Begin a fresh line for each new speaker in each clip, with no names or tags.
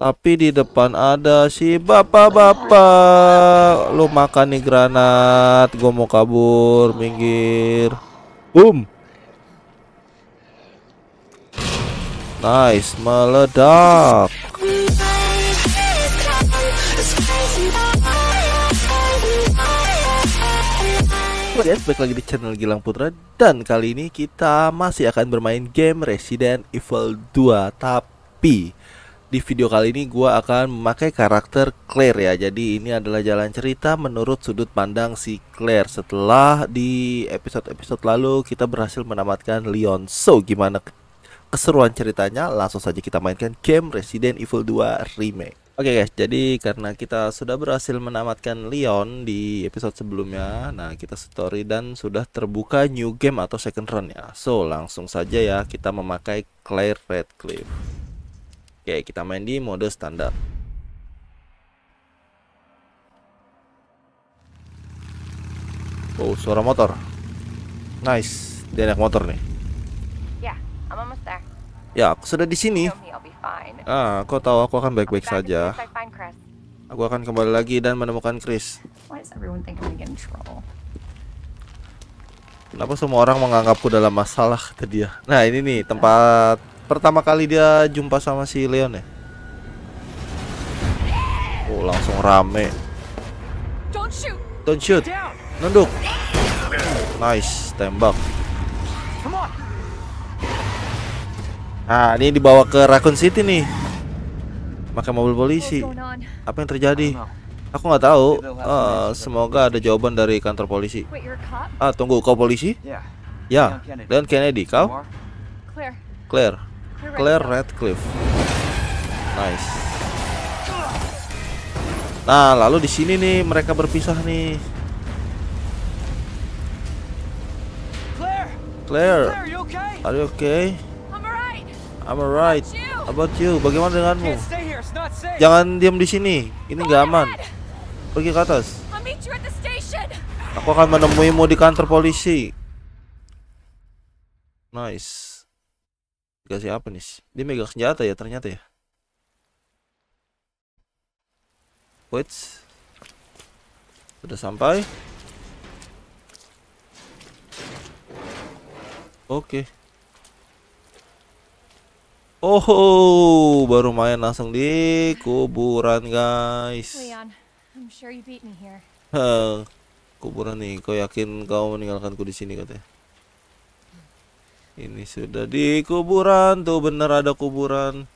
Tapi di depan ada si bapak-bapak. Lu makan nih granat. Gue mau kabur, minggir. Boom. Nice, meledak. guys, balik lagi di channel Gilang Putra Dan kali ini kita masih akan bermain game Resident Evil 2 Tapi di video kali ini gue akan memakai karakter Claire ya Jadi ini adalah jalan cerita menurut sudut pandang si Claire Setelah di episode-episode lalu kita berhasil menamatkan Leon So gimana keseruan ceritanya langsung saja kita mainkan game Resident Evil 2 Remake Oke guys, jadi karena kita sudah berhasil menamatkan Leon di episode sebelumnya, nah kita story dan sudah terbuka new game atau second run ya. So langsung saja ya kita memakai Claire Redcliffe. Oke, kita main di mode standar. Oh, suara motor. Nice, dia naik motor nih. Ya, ya aku sudah di sini. Ah, kau tahu aku akan baik-baik saja. Aku akan kembali lagi dan menemukan Chris. Kenapa semua orang menganggapku dalam masalah tadi ya? Nah, ini nih tempat pertama kali dia jumpa sama si Leon ya oh langsung rame don't shoot don't shoot nunduk nice tembak nah ini dibawa ke Raccoon City nih pakai mobil polisi apa yang terjadi aku nggak tahu uh, semoga ada jawaban dari kantor polisi ah tunggu kau polisi ya yeah. Dan Kennedy kau Claire Claire Radcliffe. Nice. Nah, lalu di sini nih mereka berpisah nih.
Claire, Claire,
are you okay? I'm alright. About you? Bagaimana denganmu? Jangan diam di sini. Ini nggak oh aman. Pergi ke atas. Aku akan menemuimu di kantor polisi. Nice. Kasih apa nih? Dia megang senjata ya ternyata ya. Wait. Sudah sampai. Oke. Okay. Oh, baru main langsung di kuburan, guys. Kuburan nih, kau yakin kau meninggalkanku di sini katanya? Ini sudah di kuburan tuh bener ada kuburan.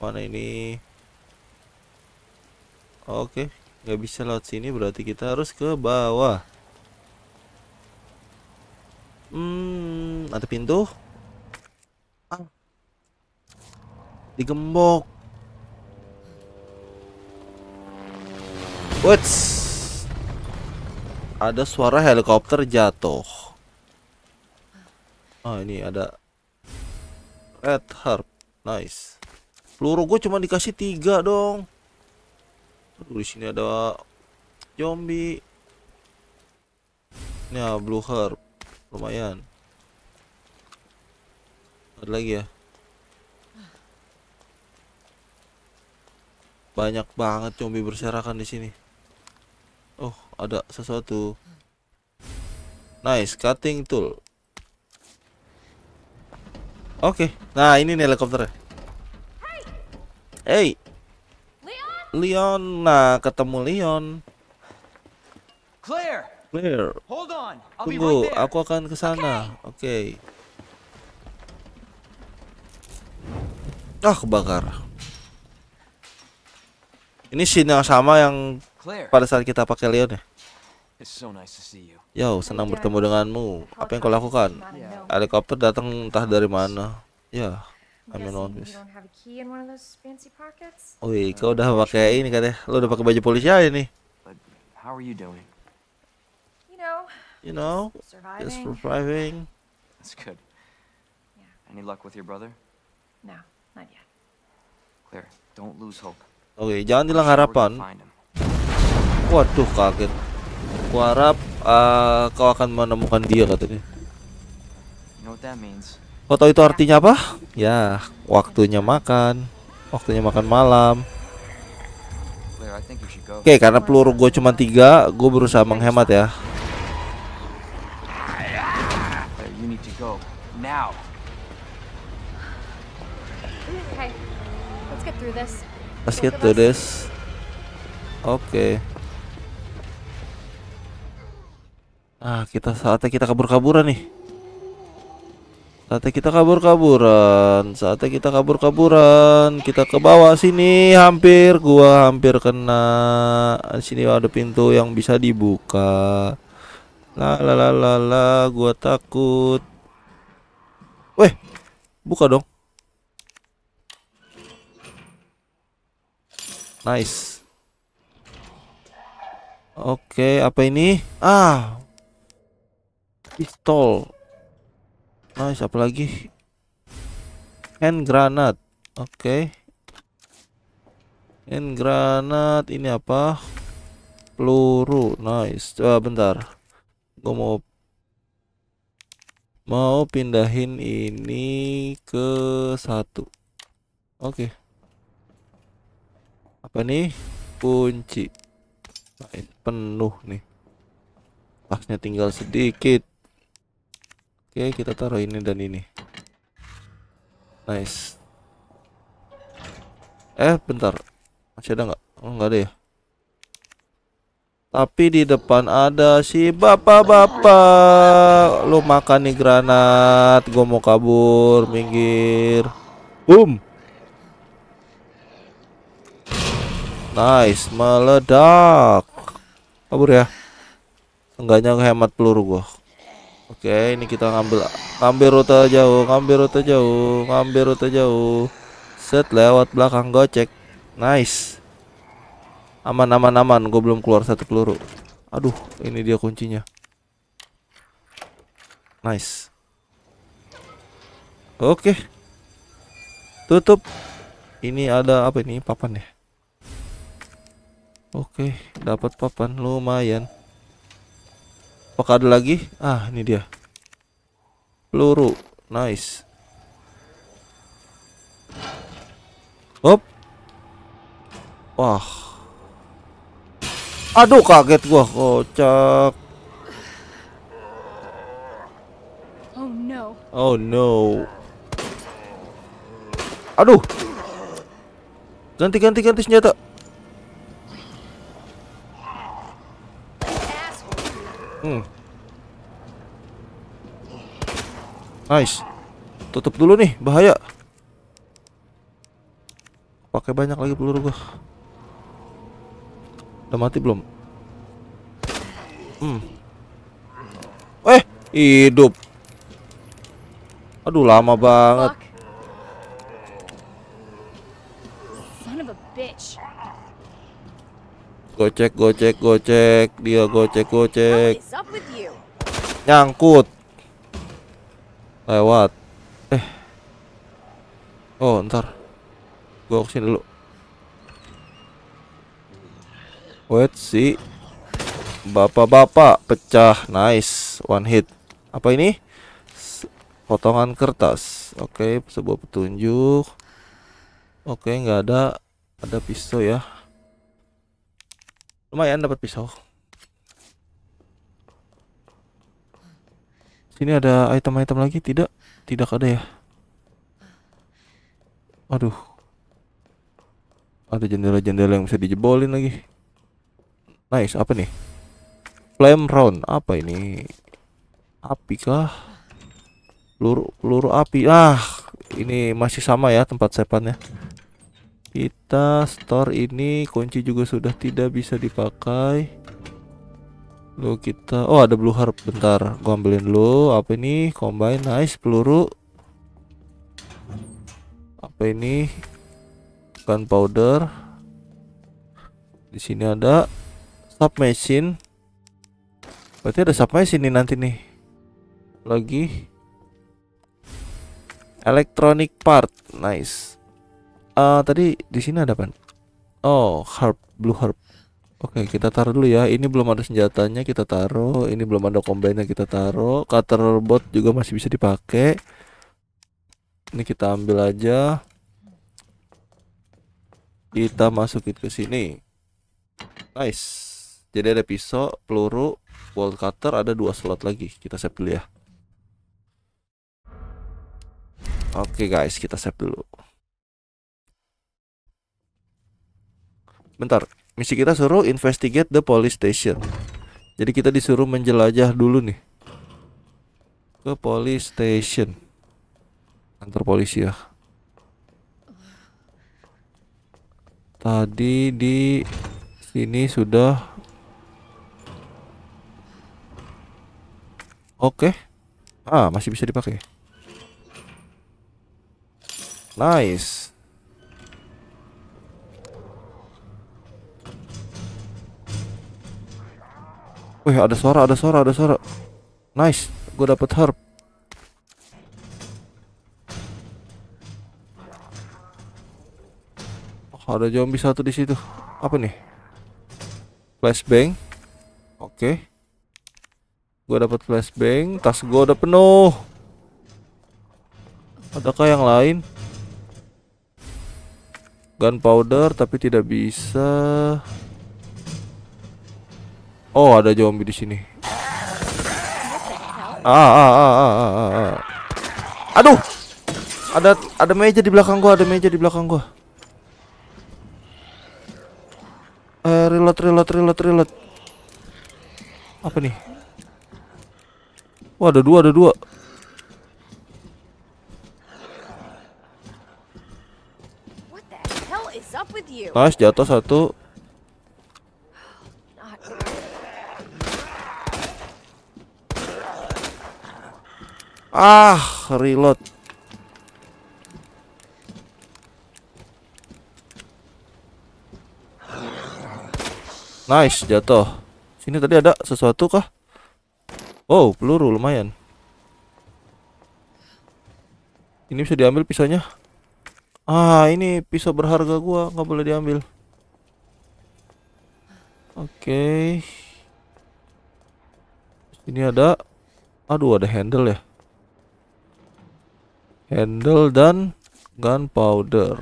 Mana ini? Oke, nggak bisa laut sini berarti kita harus ke bawah. Hmm, ada pintu. Ah. Digembok. What? Ada suara helikopter jatuh. Ah ini ada Red Harp Nice Peluru gue cuma dikasih tiga dong Aduh sini ada Zombie Ini ah, Blue Harp Lumayan Ada lagi ya Banyak banget zombie berserakan di sini. Oh, ada sesuatu. Nice, cutting tool. Oke. Okay. Nah, ini nih helikopternya. Hey. Leon. Nah, ketemu Leon. Claire. Claire. Hold on. Tunggu, aku akan ke sana. Oke. Okay. Ah, Ah, kebakar. Ini scene yang sama yang pada saat kita pakai Leon ya. Yo, senang bertemu denganmu. Apa yang kau lakukan? Helikopter datang entah dari mana. Ya, yeah, I'm in Wih, kau udah pakai ini katanya. Lo udah pakai baju polisi aja nih. You know, you know, just surviving. That's good. Any luck with your brother? No, not yet. Claire, don't lose hope. Oke, okay, jangan hilang harapan. Waduh, kaget. Aku harap uh, kau akan menemukan dia katanya. Kau tahu itu artinya apa? Ya, waktunya makan, waktunya makan malam. Oke, okay, karena peluru gue cuma tiga, gue berusaha menghemat ya. Let's get through this. Oke. Okay. Nah, kita saatnya kita kabur-kaburan nih. Saatnya kita kabur-kaburan, saatnya kita kabur-kaburan. Kita ke bawah sini, hampir gua hampir kena. Sini ada pintu yang bisa dibuka. La la la la la, gua takut. Weh, buka dong. Nice. Oke, okay, apa ini? Ah, pistol nice apalagi hand granat oke okay. hand granat ini apa peluru nice coba bentar gue mau mau pindahin ini ke satu oke okay. apa nih kunci nah, penuh nih pasnya tinggal sedikit Oke, kita taruh ini dan ini. Nice. Eh, bentar. Masih ada nggak? Oh, nggak ada ya. Tapi di depan ada si bapak-bapak. Lu makan nih granat. Gue mau kabur, minggir. Boom. Nice, meledak. Kabur ya. Enggaknya hemat peluru gue. Oke, ini kita ngambil ngambil rute jauh, ngambil rute jauh, ngambil rute jauh. Set lewat belakang gocek. Nice. Aman aman aman, gue belum keluar satu peluru. Aduh, ini dia kuncinya. Nice. Oke. Tutup. Ini ada apa ini? Papan ya? Oke, dapat papan lumayan. Apakah ada lagi? Ah, ini dia. Peluru. Nice. Hop. Wah. Aduh, kaget gua. Kocak. Oh no. Oh no. Aduh. Ganti ganti ganti senjata. Hmm. Nice. Tutup dulu nih, bahaya. Pakai banyak lagi peluru gua. Udah mati belum? Hmm. Eh, hidup. Aduh, lama banget. Gocek, gocek, gocek. Dia gocek, gocek. Nyangkut. Lewat. Eh. Oh, ntar. Gua kesini dulu. Wait, si Bapak-bapak pecah. Nice. One hit. Apa ini? Potongan kertas. Oke, okay, sebuah petunjuk. Oke, okay, nggak ada ada pisau ya lumayan dapat pisau sini ada item-item lagi tidak tidak ada ya aduh ada jendela-jendela yang bisa dijebolin lagi nice apa nih flame round apa ini api kah peluru peluru api ah ini masih sama ya tempat sepannya kita store ini kunci juga sudah tidak bisa dipakai lu kita oh ada blue harp bentar gua ambilin dulu apa ini combine nice peluru apa ini powder? di sini ada submachine berarti ada submachine nih nanti nih lagi electronic part nice uh, tadi di sini ada apa oh harp blue harp Oke, okay, kita taruh dulu ya. Ini belum ada senjatanya, kita taruh. Ini belum ada combine kita taruh. Cutter bot juga masih bisa dipakai. Ini kita ambil aja. Kita masukin ke sini. Nice. Jadi ada pisau, peluru, wall cutter, ada dua slot lagi. Kita save dulu ya. Oke okay guys, kita save dulu. Bentar, misi kita suruh investigate the police station. Jadi kita disuruh menjelajah dulu nih ke police station. Kantor polisi ya. Tadi di sini sudah Oke. Okay. Ah, masih bisa dipakai. Nice. Wih, eh, ada suara, ada suara, ada suara. Nice, gue dapet herb. Oh, ada zombie satu di situ. Apa nih? Flashbang. Oke. Okay. Gue dapet flashbang. Tas gue udah penuh. Adakah yang lain? Gunpowder tapi tidak bisa. Oh, ada zombie di sini. Ah, ah, ah, ah, ah, ah, ah, Aduh. Ada ada meja di belakang gua, ada meja di belakang gua. Eh, reload, reload, reload, reload. Apa nih? Wah, ada dua, ada dua. Nice, jatuh satu. Ah, reload. Nice, jatuh. Sini tadi ada sesuatu kah? Oh, peluru lumayan. Ini bisa diambil pisaunya. Ah, ini pisau berharga gua, nggak boleh diambil. Oke. Okay. Ini ada Aduh, ada handle ya handle dan gunpowder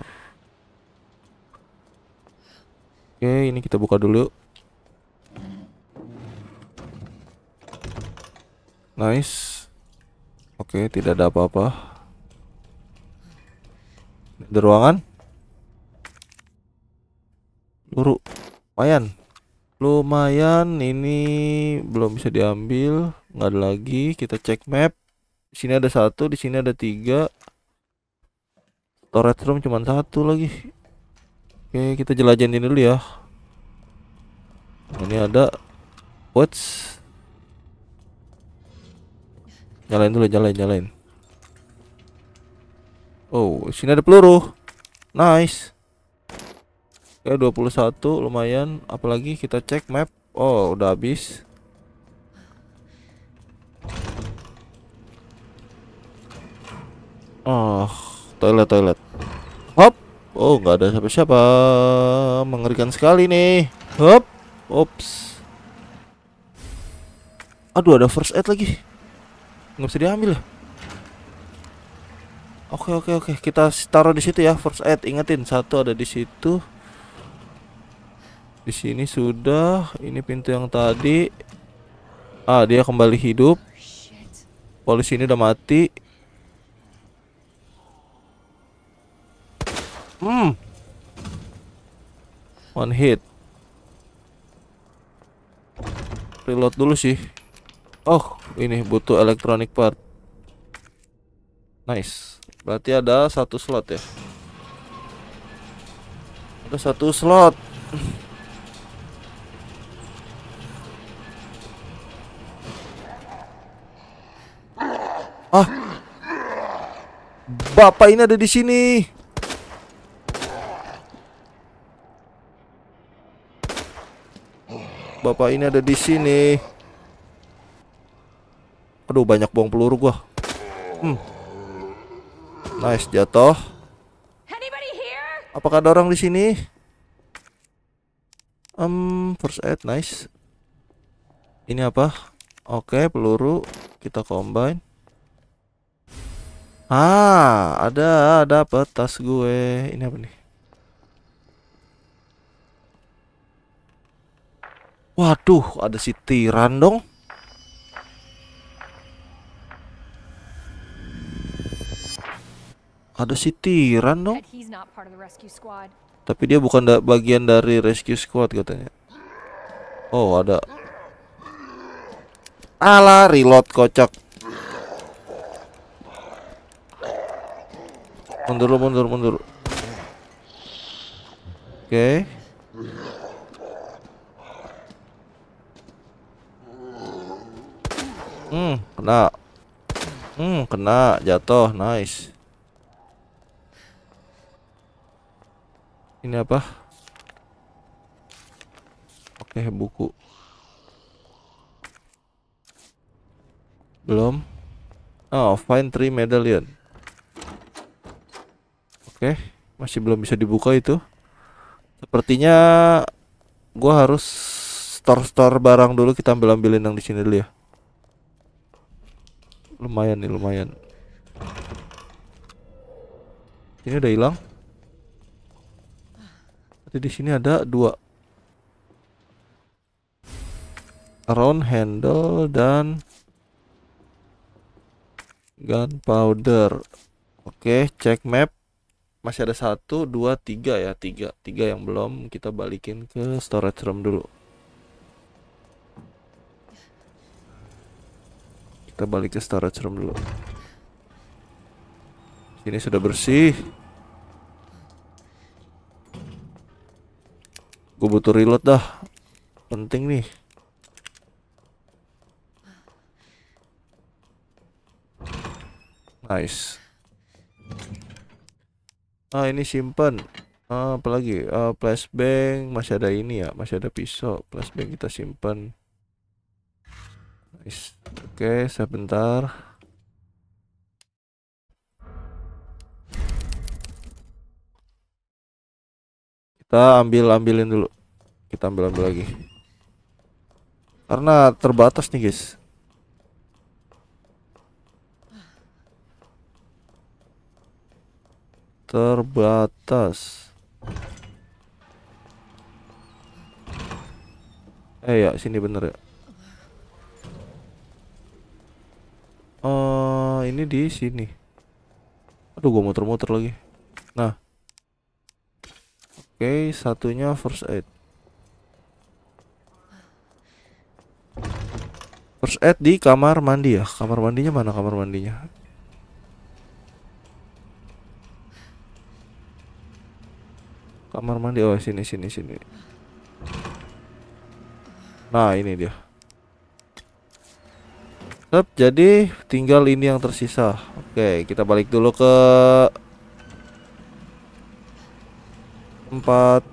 oke ini kita buka dulu nice oke tidak ada apa-apa Di ruangan Luru. lumayan lumayan ini belum bisa diambil nggak ada lagi kita cek map sini ada satu di sini ada tiga storage room cuma satu lagi oke kita jelajahin dulu ya ini ada watch nyalain dulu nyalain nyalain oh sini ada peluru nice oke 21 lumayan apalagi kita cek map oh udah habis Oh, toilet toilet. Hop. Oh, nggak ada siapa-siapa. Mengerikan sekali nih. Hop. Ops. Aduh, ada first aid lagi. Nggak bisa diambil. Ya? Oke, oke, oke. Kita taruh di situ ya first aid. Ingetin, satu ada di situ. Di sini sudah. Ini pintu yang tadi. Ah, dia kembali hidup. Polisi ini udah mati. Hmm. One hit. Reload dulu sih. Oh, ini butuh electronic part. Nice. Berarti ada satu slot ya. Ada satu slot. Ah. Bapak ini ada di sini. Bapak ini ada di sini. Aduh, banyak buang peluru gua. Hmm. Nice, jatuh. Apakah ada orang di sini? Um, first aid, nice. Ini apa? Oke, okay, peluru kita combine. Ah, ada, ada apa tas gue. Ini apa nih? Waduh, ada si Tiran dong. Ada si Tiran dong. Tapi dia bukan da bagian dari rescue squad katanya. Oh, ada. Ala reload kocak. Mundur mundur, mundur. Oke. Okay. Hmm, kena. Hmm, kena jatuh. Nice. Ini apa? Oke, buku. Belum. Oh, find three medallion. Oke, masih belum bisa dibuka itu. Sepertinya gua harus store-store barang dulu kita ambil-ambilin yang di sini dulu ya. Lumayan nih, lumayan. Ini udah hilang. tadi di sini ada dua. Round handle dan gun powder. Oke, cek map. Masih ada satu, dua, tiga ya, tiga, tiga yang belum kita balikin ke storage room dulu. Kita balik ke storage room dulu. Ini sudah bersih. Gue butuh reload dah. Penting nih. Nice. Ah ini simpan. Ah, apalagi ah, flashbang masih ada ini ya, masih ada pisau. Flashbang kita simpan. Oke, sebentar. Kita ambil ambilin dulu. Kita ambil ambil lagi. Karena terbatas nih, guys. Terbatas. Eh ya, sini bener ya. uh, ini di sini aduh gua muter-muter lagi nah oke okay, satunya first aid first aid di kamar mandi ya kamar mandinya mana kamar mandinya kamar mandi oh sini sini sini nah ini dia Up, jadi tinggal ini yang tersisa. Oke, kita balik dulu ke tempat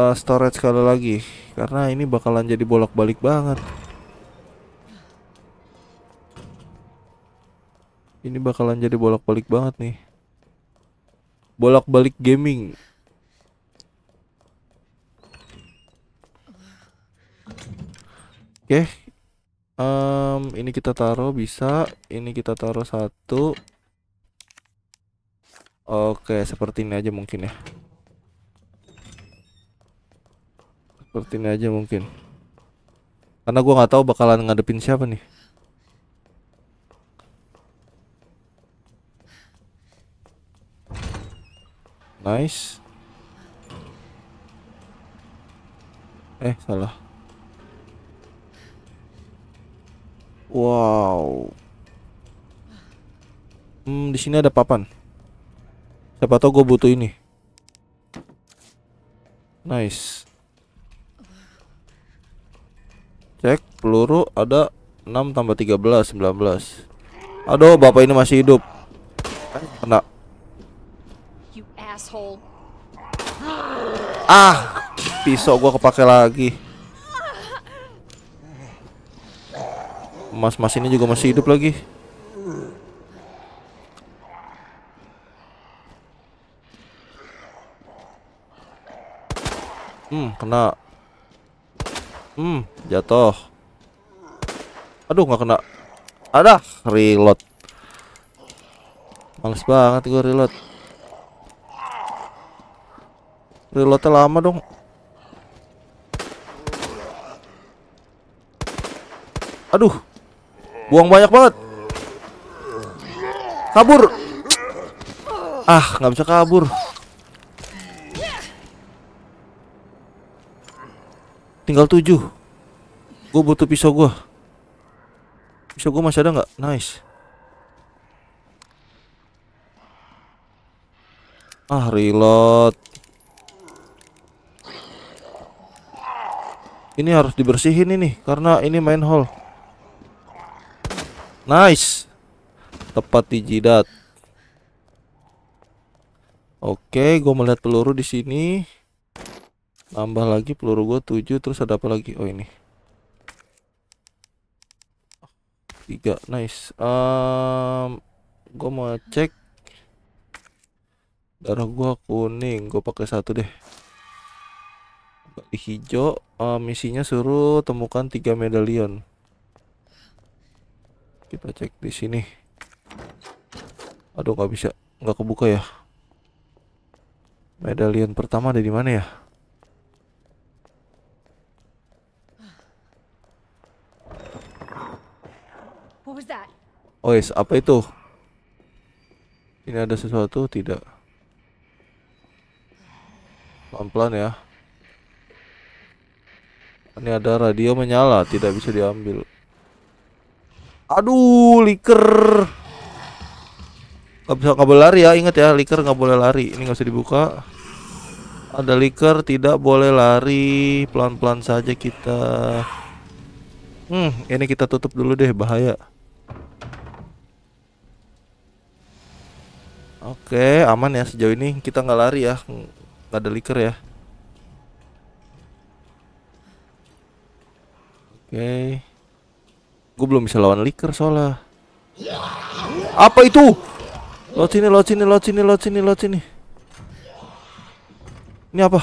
uh, storage sekali lagi karena ini bakalan jadi bolak-balik banget. Ini bakalan jadi bolak-balik banget nih. Bolak-balik gaming. Oke, um, ini kita taruh bisa ini kita taruh satu oke seperti ini aja mungkin ya seperti ini aja mungkin karena gua nggak tahu bakalan ngadepin siapa nih nice eh salah Wow. Hmm, di sini ada papan. Siapa tahu gue butuh ini. Nice. Cek peluru ada 6 tambah 13 19. Aduh, bapak ini masih hidup. Kena. Ah, pisau gua kepake lagi. Mas-mas ini juga masih hidup lagi. Hmm, kena. Hmm, jatuh. Aduh, nggak kena. Ada reload. Males banget gue reload. Reloadnya lama dong. Aduh. Buang banyak banget. Kabur. Ah, nggak bisa kabur. Tinggal tujuh. Gue butuh pisau gue. Pisau gue masih ada nggak? Nice. Ah, reload. Ini harus dibersihin ini karena ini main hall. Nice. Tepat di jidat. Oke, gue melihat peluru di sini. Tambah lagi peluru gue 7 terus ada apa lagi? Oh ini. 3. Nice. Um, gue mau cek darah gue kuning gue pakai satu deh di hijau uh, misinya suruh temukan tiga medalion kita cek di sini aduh nggak bisa nggak kebuka ya medalion pertama ada di mana ya Oh yes, apa itu? Ini ada sesuatu tidak? Pelan-pelan ya. Ini ada radio menyala, tidak bisa diambil. Aduh, liker. Gak bisa nggak boleh lari ya, ingat ya, liker nggak boleh lari. Ini nggak usah dibuka. Ada liker, tidak boleh lari. Pelan-pelan saja kita. Hmm, ini kita tutup dulu deh, bahaya. Oke, aman ya sejauh ini kita nggak lari ya, nggak ada liker ya. Oke. Okay. Gue belum bisa lawan liker soalnya. Apa itu? lo sini, lo sini, lo sini, lo sini, lo sini. Ini apa?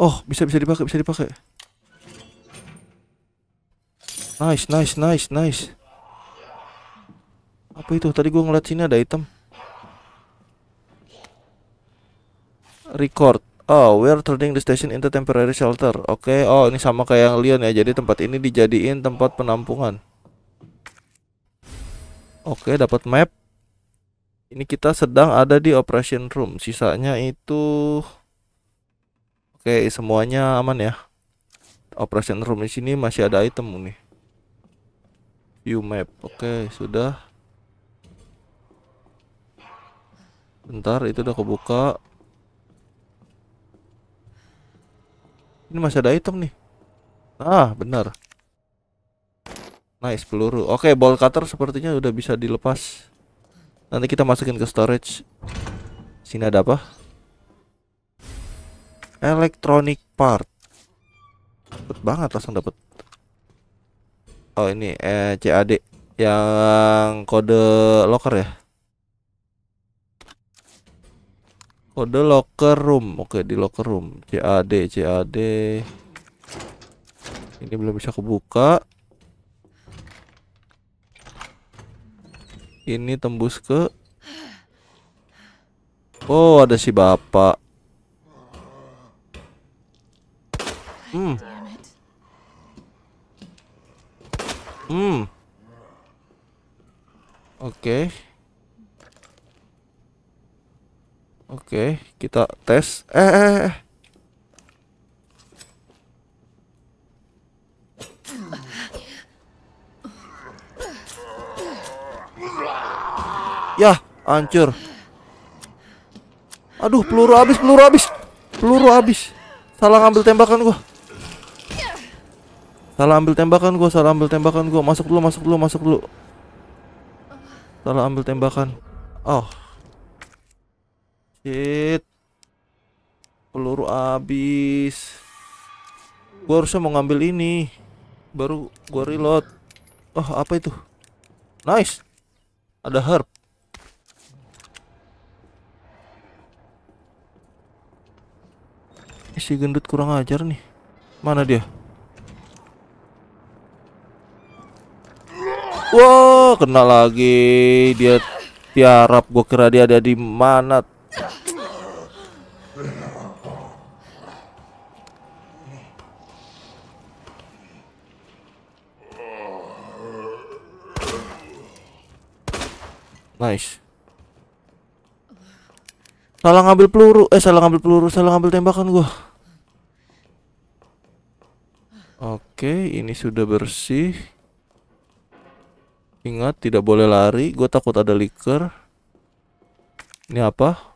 Oh, bisa bisa dipakai, bisa dipakai. Nice, nice, nice, nice. Apa itu? Tadi gue ngeliat sini ada item. Record. Oh, we're turning the station into temporary shelter. Oke, okay. oh ini sama kayak yang Leon ya. Jadi tempat ini dijadiin tempat penampungan. Oke, okay, dapat map. Ini kita sedang ada di operation room. Sisanya itu Oke, okay, semuanya aman ya. Operation room di sini masih ada item nih. View map. Oke, okay, sudah. Bentar, itu udah kebuka. Ini masih ada item nih. Ah, benar. Nice peluru. Oke, ball cutter sepertinya udah bisa dilepas. Nanti kita masukin ke storage. Sini ada apa? Electronic part. Dapat banget langsung dapat. Oh, ini eh CAD yang kode locker ya. Kode oh, locker room. Oke, di locker room. CAD, CAD. Ini belum bisa kebuka. Ini tembus ke Oh, ada si bapak. Hmm. Hmm. Oke. Okay. Oke, kita tes. Eh, eh, eh, eh. Ya, hancur. Aduh, peluru habis, peluru habis. Peluru habis. Salah ambil tembakan gua. Salah ambil tembakan gua, salah ambil tembakan gua. Masuk dulu, masuk dulu, masuk dulu. Salah ambil tembakan. Oh. Shit. Peluru habis. Gua harusnya mau ngambil ini. Baru gua reload. Oh, apa itu? Nice. Ada herb. Isi eh, si gendut kurang ajar nih. Mana dia? Wow, kena lagi. Dia tiarap. Gua kira dia ada di mana Nice. Salah ngambil peluru, eh salah ngambil peluru, salah ngambil tembakan gua. Oke, ini sudah bersih. Ingat tidak boleh lari, gua takut ada liker. Ini apa?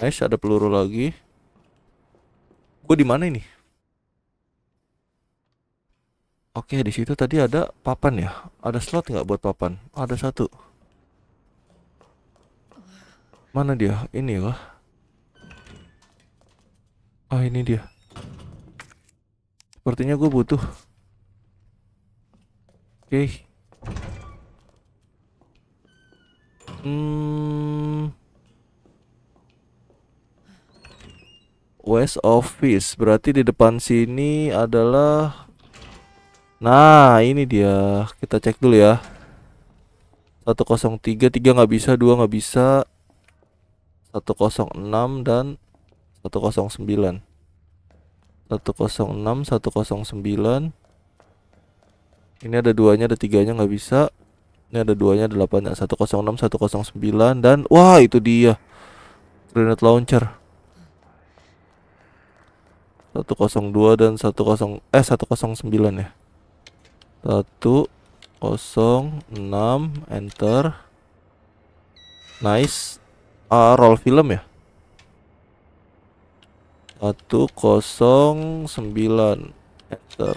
Nice, ada peluru lagi. Gue di mana ini? Oke, di situ tadi ada papan ya. Ada slot nggak buat papan? Ada satu. Mana dia? Ini lah. Ya? Ah, ini dia. Sepertinya gue butuh. Oke. Okay. Hmm. West Office. Berarti di depan sini adalah Nah, ini dia. Kita cek dulu ya. 103 3 nggak bisa, 2 nggak bisa. 106 dan 109. 106 109. Ini ada duanya, ada tiganya nggak bisa. Ini ada duanya, ada 8 106 109 dan wah itu dia. Grenade launcher. 102 dan 10 eh 109 ya. 106 enter. Nice. Uh, roll film ya. 109 enter.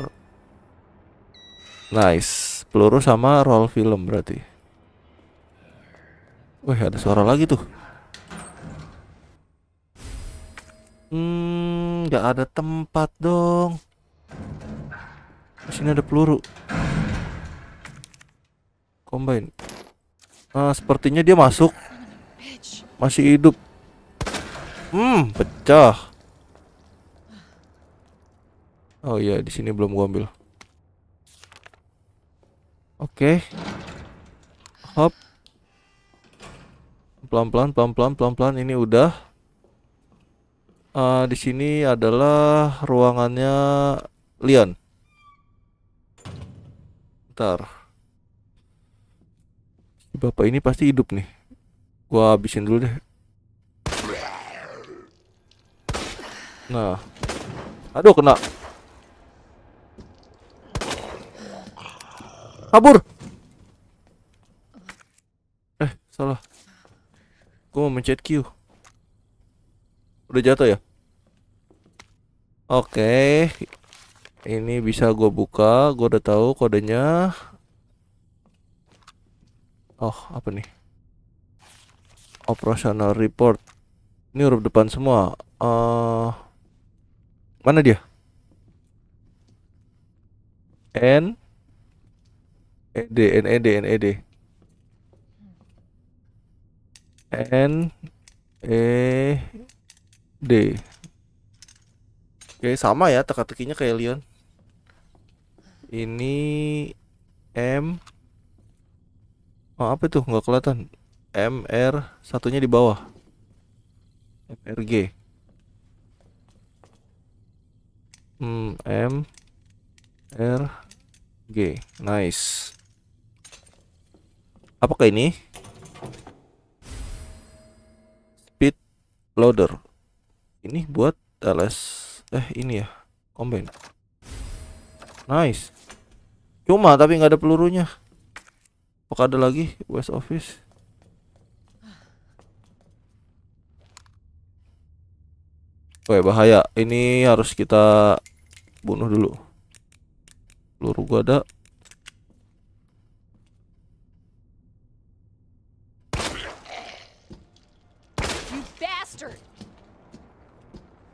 Nice. Peluru sama roll film berarti. Wih, ada suara lagi tuh. Hmm, nggak ada tempat dong. Di sini ada peluru. Combine. Nah, sepertinya dia masuk. Masih hidup. Hmm, pecah. Oh iya, di sini belum gua ambil. Oke. Okay. Hop. Pelan-pelan, pelan-pelan, pelan-pelan ini udah uh, di sini adalah ruangannya Leon. Ntar Bapak ini pasti hidup nih. Gua habisin dulu deh. Nah. Aduh kena. Kabur. Eh, salah. Gua mau mencet Q. Udah jatuh ya? Oke. Okay. Ini bisa gue buka, gue udah tahu kodenya. Oh, apa nih? Operational report. Ini huruf depan semua. Uh, mana dia? N E E D D N N E D N E D e, e, Oke, sama ya teka-tekinya kayak Leon. Ini M Oh, apa itu? Nggak kelihatan. MR satunya di bawah. MRG. Hmm, M R G. Nice. Apakah ini? Speed loader. Ini buat LS eh ini ya combine nice cuma tapi nggak ada pelurunya apakah ada lagi west office Oke bahaya ini harus kita bunuh dulu peluru gua ada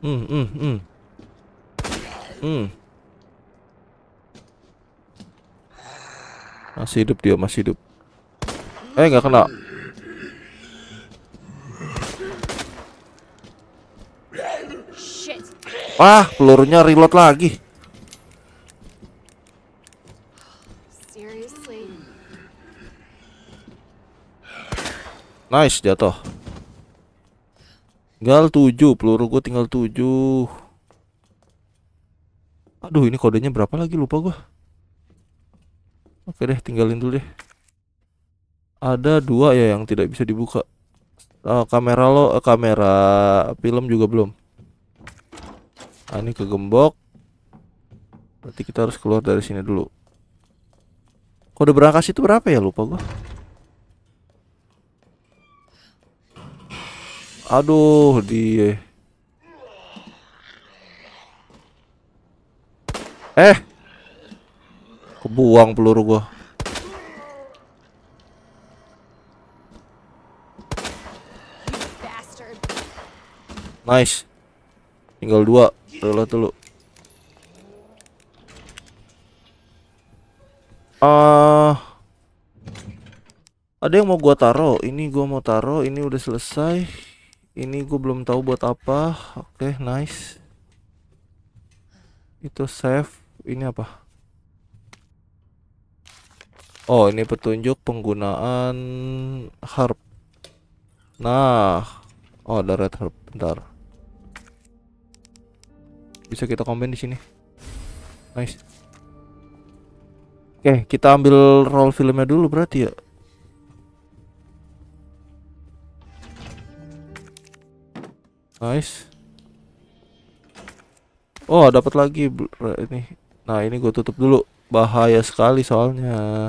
Hmm hmm hmm. Hmm. Masih hidup dia, masih hidup. Eh, nggak kena. wah pelurunya reload lagi. Nice, jatuh. Tinggal tujuh peluru gue tinggal tujuh Aduh ini kodenya berapa lagi lupa gua. Oke deh tinggalin dulu deh. Ada dua ya yang tidak bisa dibuka. Uh, kamera lo uh, kamera film juga belum. Nah, ini kegembok. Berarti kita harus keluar dari sini dulu. Kode berangkas itu berapa ya lupa gua. Aduh, dia. Eh. Kebuang peluru gua. Nice. Tinggal dua. Tuh telo. tuh ah. ada yang mau gua taro? Ini gua mau taro. Ini udah selesai. Ini gua belum tahu buat apa. Oke, okay, nice. Itu save ini apa oh ini petunjuk penggunaan harp nah oh ada red harp bentar bisa kita komen di sini nice oke kita ambil roll filmnya dulu berarti ya nice Oh, dapat lagi ini Nah ini gue tutup dulu Bahaya sekali soalnya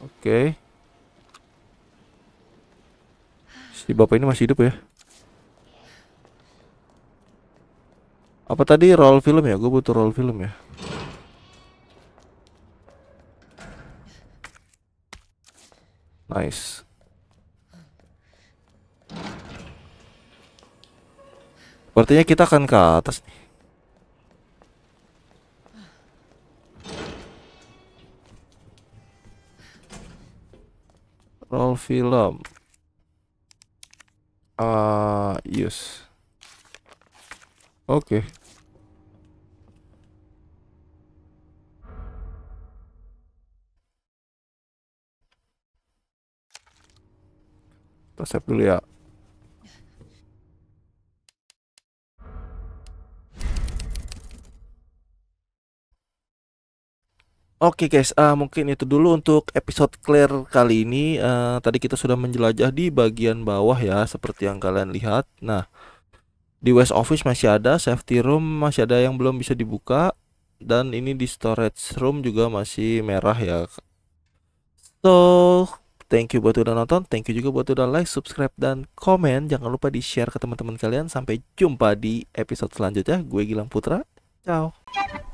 Oke okay. Si bapak ini masih hidup ya Apa tadi roll film ya? Gue butuh roll film ya Nice Sepertinya kita akan ke atas nih roll film uh, ah, use oke okay. saya dulu ya Oke okay guys, uh, mungkin itu dulu untuk episode clear kali ini. Uh, tadi kita sudah menjelajah di bagian bawah ya, seperti yang kalian lihat. Nah, di West Office masih ada, safety room masih ada yang belum bisa dibuka, dan ini di storage room juga masih merah ya. So, thank you buat udah nonton, thank you juga buat udah like, subscribe, dan komen. Jangan lupa di share ke teman-teman kalian. Sampai jumpa di episode selanjutnya. Gue Gilang Putra, ciao.